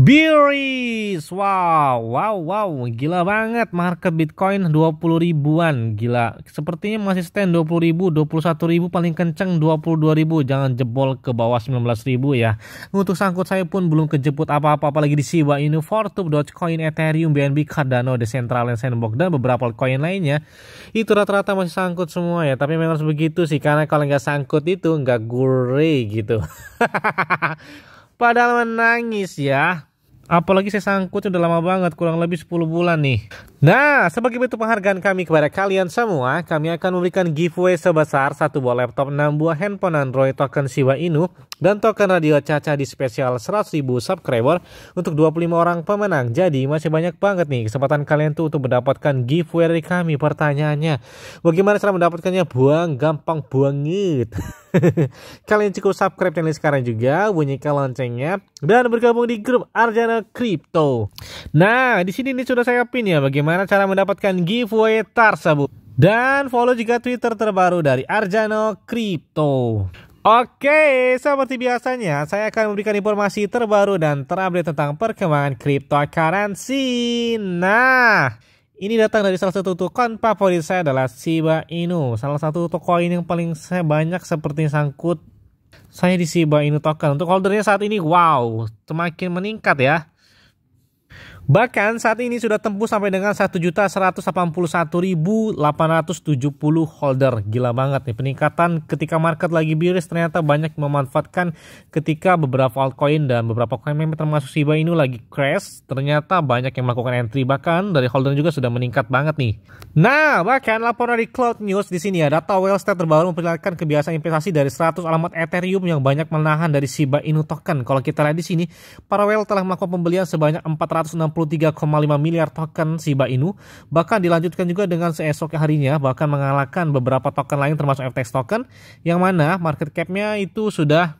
Beeries, wow, wow, wow, gila banget market Bitcoin 20 ribuan, gila. Sepertinya masih stand 20 ribu, 21 ribu, paling kenceng 22 ribu, jangan jebol ke bawah 19 ribu ya. Untuk sangkut saya pun belum kejeput apa-apa, apalagi di Shiba Inu, Fortub, Dogecoin, Ethereum, BNB, Cardano, Decentraland, Sandbox, dan beberapa koin lainnya. Itu rata-rata masih sangkut semua ya, tapi memang harus begitu sih, karena kalau nggak sangkut itu nggak gurih gitu. Padahal menangis ya. Apalagi saya sangkut udah lama banget, kurang lebih 10 bulan nih. Nah, sebagai bentuk penghargaan kami kepada kalian semua, kami akan memberikan giveaway sebesar satu buah laptop, 6 buah handphone Android token Siwa Inu, dan token radio Caca di spesial 100.000 subscriber untuk 25 orang pemenang. Jadi, masih banyak banget nih kesempatan kalian tuh untuk mendapatkan giveaway dari kami. Pertanyaannya, bagaimana cara mendapatkannya? Buang, gampang banget. kalian cukup subscribe channel sekarang juga, bunyikan loncengnya, dan bergabung di grup Arjana Crypto. Nah, di sini ini sudah saya pin ya bagaimana bagaimana cara mendapatkan giveaway tersebut. Dan follow juga Twitter terbaru dari Arjano Crypto. Oke, seperti biasanya saya akan memberikan informasi terbaru dan terupdate tentang perkembangan cryptocurrency. Nah, ini datang dari salah satu token favorit saya adalah Shiba Inu. Salah satu token yang paling saya banyak seperti sangkut saya di Shiba Inu token. Untuk holdernya saat ini wow, semakin meningkat ya. Bahkan saat ini sudah tembus sampai dengan 1.181.870 holder. Gila banget nih peningkatan ketika market lagi bearish ternyata banyak memanfaatkan ketika beberapa altcoin dan beberapa coin meme termasuk Shiba Inu lagi crash. Ternyata banyak yang melakukan entry bahkan dari holder juga sudah meningkat banget nih. Nah, bahkan laporan dari Cloud News di sini ya data Wellstate terbaru memperlihatkan kebiasaan investasi dari 100 alamat Ethereum yang banyak menahan dari Shiba Inu token. Kalau kita lihat di sini, para whale telah melakukan pembelian sebanyak 460 43,5 miliar token Shiba Inu. Bahkan dilanjutkan juga dengan seesok harinya bahkan mengalahkan beberapa token lain termasuk FTX token yang mana market cap-nya itu sudah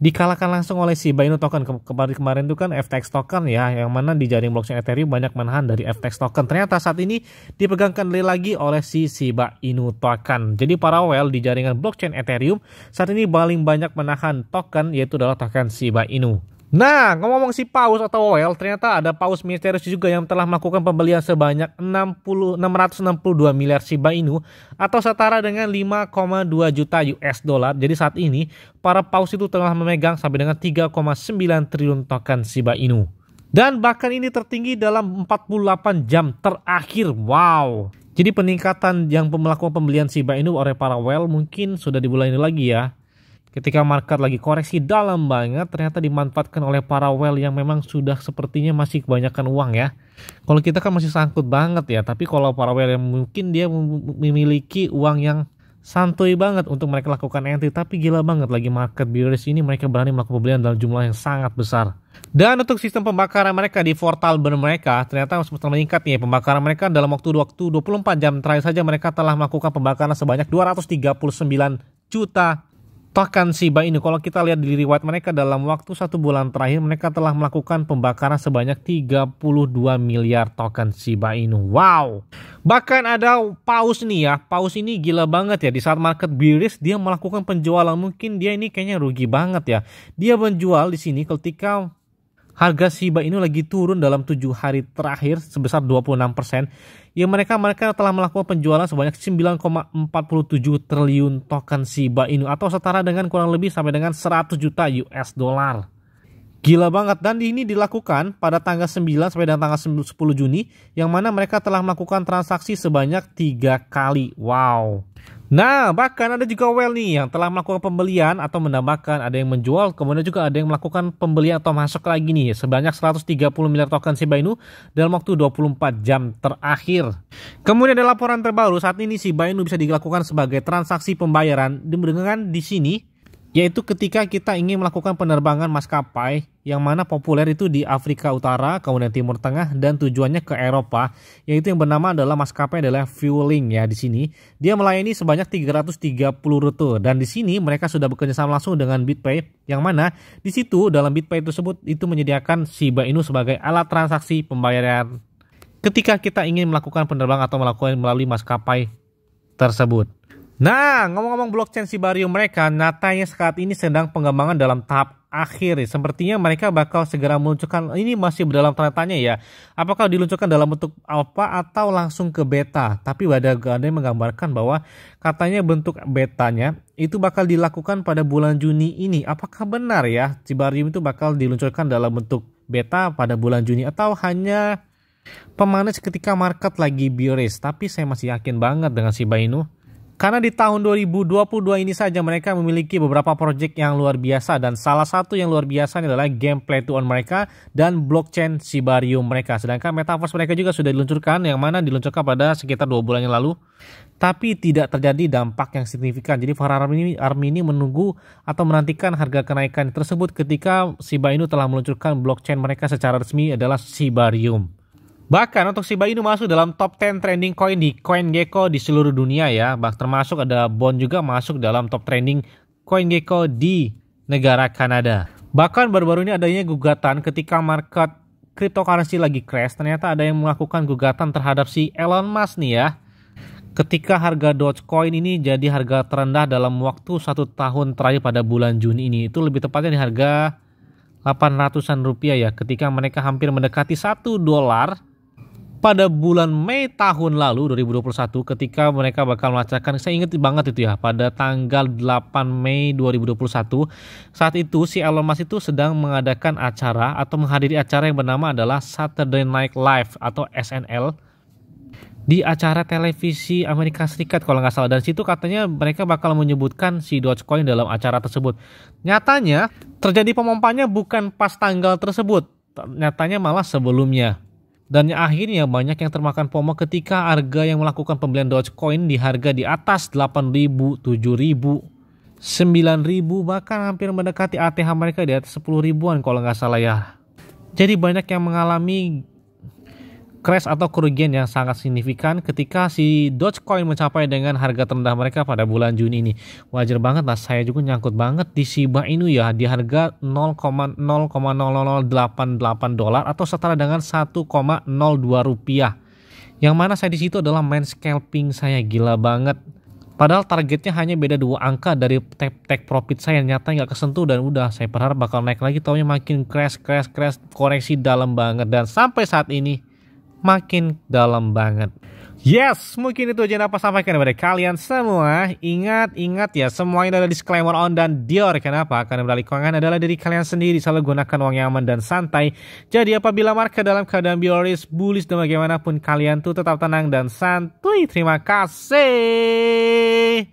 dikalahkan langsung oleh Shiba Inu token kemarin kemarin itu kan FTX token ya yang mana di jaring blockchain Ethereum banyak menahan dari FTX token ternyata saat ini dipegangkan lagi oleh si Shiba Inu token jadi para paralel di jaringan blockchain Ethereum saat ini paling banyak menahan token yaitu adalah token Shiba Inu Nah, ngomong ngomong si Paus atau Well, ternyata ada Paus misterius juga yang telah melakukan pembelian sebanyak 60, 662 miliar Shiba Inu atau setara dengan 5,2 juta US dollar. Jadi saat ini, para Paus itu telah memegang sampai dengan 3,9 triliun token Shiba Inu. Dan bahkan ini tertinggi dalam 48 jam terakhir. Wow. Jadi peningkatan yang melakukan pembelian Shiba Inu oleh para Well mungkin sudah di bulan ini lagi ya. Ketika market lagi koreksi dalam banget, ternyata dimanfaatkan oleh para whale yang memang sudah sepertinya masih kebanyakan uang ya. Kalau kita kan masih sangkut banget ya, tapi kalau para whale yang mungkin dia memiliki uang yang santuy banget untuk mereka lakukan entry, tapi gila banget lagi market bearish ini mereka berani melakukan pembelian dalam jumlah yang sangat besar. Dan untuk sistem pembakaran mereka di portal burn mereka ternyata sempat meningkat nih pembakaran mereka dalam waktu waktu 24 jam terakhir saja mereka telah melakukan pembakaran sebanyak 239 juta Bahkan Shiba Inu, kalau kita lihat di riwayat mereka dalam waktu satu bulan terakhir mereka telah melakukan pembakaran sebanyak 32 miliar token Shiba Inu. Wow! Bahkan ada paus nih ya, paus ini gila banget ya. Di saat market bearish dia melakukan penjualan, mungkin dia ini kayaknya rugi banget ya. Dia menjual di sini ketika Harga Shiba Inu lagi turun dalam tujuh hari terakhir sebesar 26%. Yang mereka mereka telah melakukan penjualan sebanyak 9,47 triliun token Shiba Inu atau setara dengan kurang lebih sampai dengan 100 juta US dollar. Gila banget dan ini dilakukan pada tanggal 9 sampai dengan tanggal 10 Juni yang mana mereka telah melakukan transaksi sebanyak tiga kali. Wow. Nah, bahkan ada juga well nih yang telah melakukan pembelian atau menambahkan, ada yang menjual, kemudian juga ada yang melakukan pembelian atau masuk lagi nih sebanyak 130 miliar token Shiba Inu dalam waktu 24 jam terakhir. Kemudian ada laporan terbaru saat ini Shiba Inu bisa dilakukan sebagai transaksi pembayaran dengan di sini yaitu ketika kita ingin melakukan penerbangan maskapai yang mana populer itu di Afrika Utara, kemudian Timur Tengah dan tujuannya ke Eropa, yaitu yang bernama adalah maskapai adalah Fueling ya di sini. Dia melayani sebanyak 330 rute dan di sini mereka sudah bekerja sama langsung dengan BitPay yang mana di situ dalam BitPay tersebut itu menyediakan Shiba Inu sebagai alat transaksi pembayaran ketika kita ingin melakukan penerbangan atau melakukan melalui maskapai tersebut. Nah, ngomong-ngomong blockchain Sibarium mereka, natanya saat ini sedang pengembangan dalam tahap akhir. Sepertinya mereka bakal segera meluncurkan, ini masih dalam tanda tanya ya, apakah diluncurkan dalam bentuk alpha atau langsung ke beta. Tapi ada yang menggambarkan bahwa katanya bentuk betanya itu bakal dilakukan pada bulan Juni ini. Apakah benar ya Sibarium itu bakal diluncurkan dalam bentuk beta pada bulan Juni atau hanya pemanis ketika market lagi bearish? Tapi saya masih yakin banget dengan Shiba Inu karena di tahun 2022 ini saja mereka memiliki beberapa proyek yang luar biasa dan salah satu yang luar biasa adalah game play to earn mereka dan blockchain Sibarium mereka. Sedangkan metaverse mereka juga sudah diluncurkan yang mana diluncurkan pada sekitar dua bulan yang lalu. Tapi tidak terjadi dampak yang signifikan. Jadi Farah Army ini menunggu atau menantikan harga kenaikan tersebut ketika Shiba Inu telah meluncurkan blockchain mereka secara resmi adalah Sibarium. Bahkan untuk Shiba Inu masuk dalam top 10 trending coin di coin gecko di seluruh dunia ya. Bahkan termasuk ada Bond juga masuk dalam top trending coin gecko di negara Kanada. Bahkan baru-baru ini adanya gugatan ketika market cryptocurrency lagi crash, ternyata ada yang melakukan gugatan terhadap si Elon Musk nih ya. Ketika harga Dogecoin ini jadi harga terendah dalam waktu satu tahun terakhir pada bulan Juni ini, itu lebih tepatnya di harga 800-an rupiah ya, ketika mereka hampir mendekati 1 dolar, pada bulan Mei tahun lalu 2021 ketika mereka bakal melacakan saya ingat banget itu ya pada tanggal 8 Mei 2021 saat itu si Elon Musk itu sedang mengadakan acara atau menghadiri acara yang bernama adalah Saturday Night Live atau SNL di acara televisi Amerika Serikat kalau nggak salah dan situ katanya mereka bakal menyebutkan si Dogecoin dalam acara tersebut. Nyatanya terjadi pemompanya bukan pas tanggal tersebut, nyatanya malah sebelumnya. Dan yang akhirnya banyak yang termakan pomo ketika harga yang melakukan pembelian Dogecoin di harga di atas 8.000, 7.000, 9.000 bahkan hampir mendekati ATH mereka di atas 10 ribuan kalau nggak salah ya. Jadi banyak yang mengalami crash atau kerugian yang sangat signifikan ketika si Dogecoin mencapai dengan harga terendah mereka pada bulan Juni ini. Wajar banget lah, saya juga nyangkut banget di Shiba Inu ya di harga 0,00088 dolar atau setara dengan 1,02 rupiah. Yang mana saya di situ adalah main scalping saya gila banget. Padahal targetnya hanya beda dua angka dari take, profit saya nyata nggak kesentuh dan udah saya berharap bakal naik lagi taunya makin crash crash crash koreksi dalam banget dan sampai saat ini makin dalam banget. Yes, mungkin itu aja yang dapat sampaikan kepada kalian semua. Ingat, ingat ya, semua ini ada disclaimer on dan Dior. Kenapa? Karena beralih keuangan adalah dari kalian sendiri. Selalu gunakan uang yang aman dan santai. Jadi apabila market dalam keadaan bioris, bullish dan bagaimanapun kalian tuh tetap tenang dan santuy. Terima kasih.